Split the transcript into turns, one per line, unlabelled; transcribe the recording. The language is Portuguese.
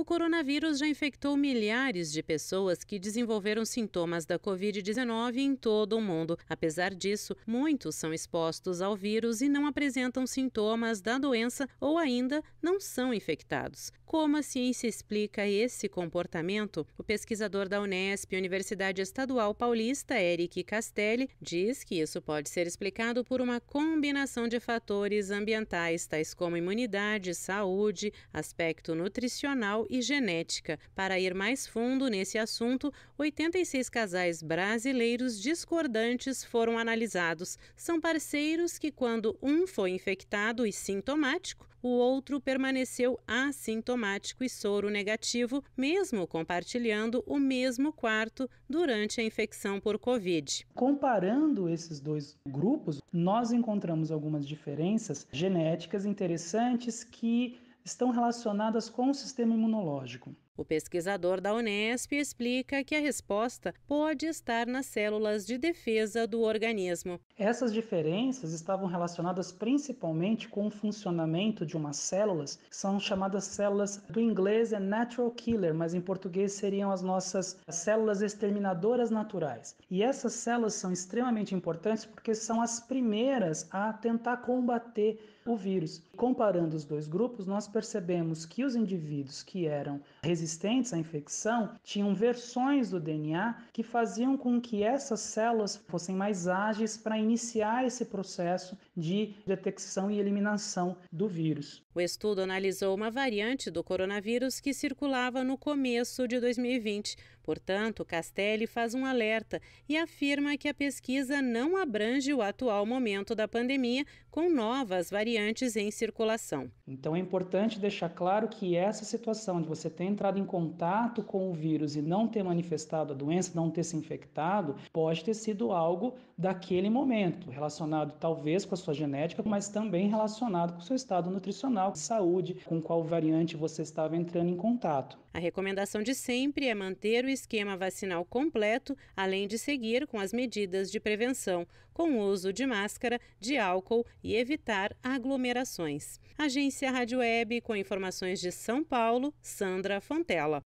O coronavírus já infectou milhares de pessoas que desenvolveram sintomas da Covid-19 em todo o mundo. Apesar disso, muitos são expostos ao vírus e não apresentam sintomas da doença ou ainda não são infectados. Como a ciência explica esse comportamento? O pesquisador da Unesp, Universidade Estadual Paulista, Eric Castelli, diz que isso pode ser explicado por uma combinação de fatores ambientais, tais como imunidade, saúde, aspecto nutricional e genética. Para ir mais fundo nesse assunto, 86 casais brasileiros discordantes foram analisados. São parceiros que, quando um foi infectado e sintomático, o outro permaneceu assintomático e soro negativo, mesmo compartilhando o mesmo quarto durante a infecção por Covid.
Comparando esses dois grupos, nós encontramos algumas diferenças genéticas interessantes que estão relacionadas com o sistema imunológico.
O pesquisador da Unesp explica que a resposta pode estar nas células de defesa do organismo.
Essas diferenças estavam relacionadas principalmente com o funcionamento de umas células, que são chamadas células do inglês é natural killer, mas em português seriam as nossas células exterminadoras naturais. E essas células são extremamente importantes porque são as primeiras a tentar combater o vírus. Comparando os dois grupos, nós percebemos que os indivíduos que eram resistentes resistentes à infecção tinham versões do DNA que faziam com que essas células fossem mais ágeis para iniciar esse processo de detecção e eliminação do vírus.
O estudo analisou uma variante do coronavírus que circulava no começo de 2020. Portanto, Castelli faz um alerta e afirma que a pesquisa não abrange o atual momento da pandemia, com
novas variantes em circulação. Então é importante deixar claro que essa situação de você ter entrado entrado em contato com o vírus e não ter manifestado a doença, não ter se infectado, pode ter sido algo daquele momento, relacionado talvez com a sua genética, mas também relacionado com o seu estado nutricional, saúde, com qual variante você estava entrando em contato.
A recomendação de sempre é manter o esquema vacinal completo, além de seguir com as medidas de prevenção, com o uso de máscara, de álcool e evitar aglomerações. Agência Rádio Web, com informações de São Paulo, Sandra Fontela.